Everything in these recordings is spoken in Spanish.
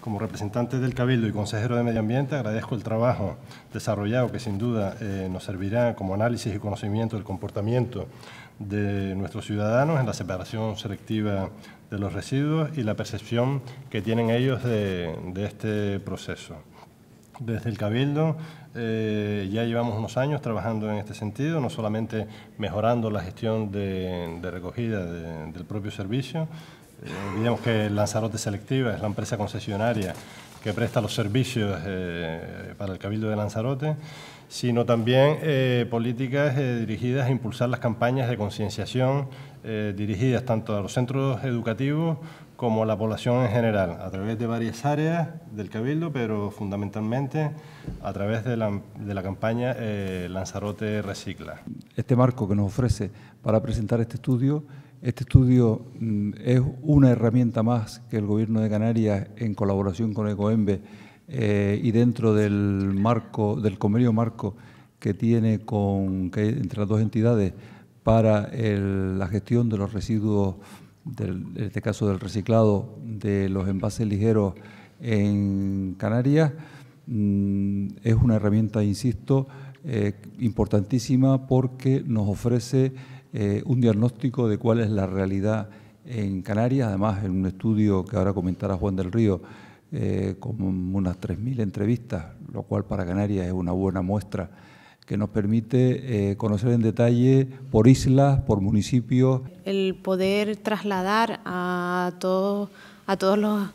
Como representante del Cabildo y consejero de Medio Ambiente, agradezco el trabajo desarrollado que sin duda eh, nos servirá como análisis y conocimiento del comportamiento de nuestros ciudadanos en la separación selectiva de los residuos y la percepción que tienen ellos de, este proceso. Desde el Cabildo eh, ya llevamos unos años trabajando en este sentido, no solamente mejorando la gestión de, recogida del propio servicio, olvidemos eh, que Lanzarote Selectiva es la empresa concesionaria que presta los servicios eh, para el Cabildo de Lanzarote, sino también eh, políticas dirigidas a impulsar las campañas de concienciación dirigidas tanto a los centros educativos como a la población en general, a través de varias áreas del Cabildo, pero fundamentalmente a través de la, de la campaña Lanzarote Recicla. Este marco que nos ofrece para presentar este estudio este estudio mm, es una herramienta más que el Gobierno de Canarias, en colaboración con ECOEMBE eh, y dentro del marco del convenio marco que tiene con, entre las dos entidades para la gestión de los residuos, en este caso del reciclado de los envases ligeros en Canarias, mm, es una herramienta, insisto, eh, importantísima porque nos ofrece eh, un diagnóstico de cuál es la realidad en Canarias, además en un estudio que ahora comentará Juan del Río, eh, con unas 3.000 entrevistas, lo cual para Canarias es una buena muestra, que nos permite eh, conocer en detalle por islas, por municipios. El poder trasladar a todos a los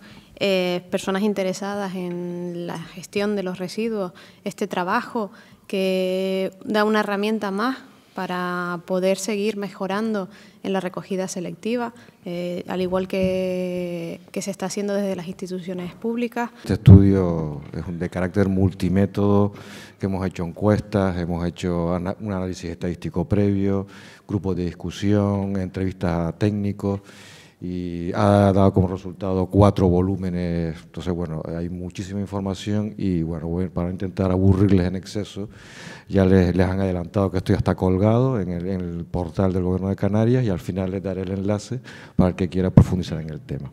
personas interesadas en la gestión de los residuos este trabajo que da una herramienta más para poder seguir mejorando en la recogida selectiva, eh, al igual que, que, se está haciendo desde las instituciones públicas. Este estudio es de carácter multimétodo, que hemos hecho encuestas, hemos hecho un análisis estadístico previo, grupos de discusión, entrevistas a técnicos y ha dado como resultado cuatro volúmenes. Entonces, bueno, hay muchísima información y, bueno, para intentar aburrirles en exceso, ya les, han adelantado que estoy hasta colgado en el, en el portal del Gobierno de Canarias y al final les daré el enlace para el que quiera profundizar en el tema.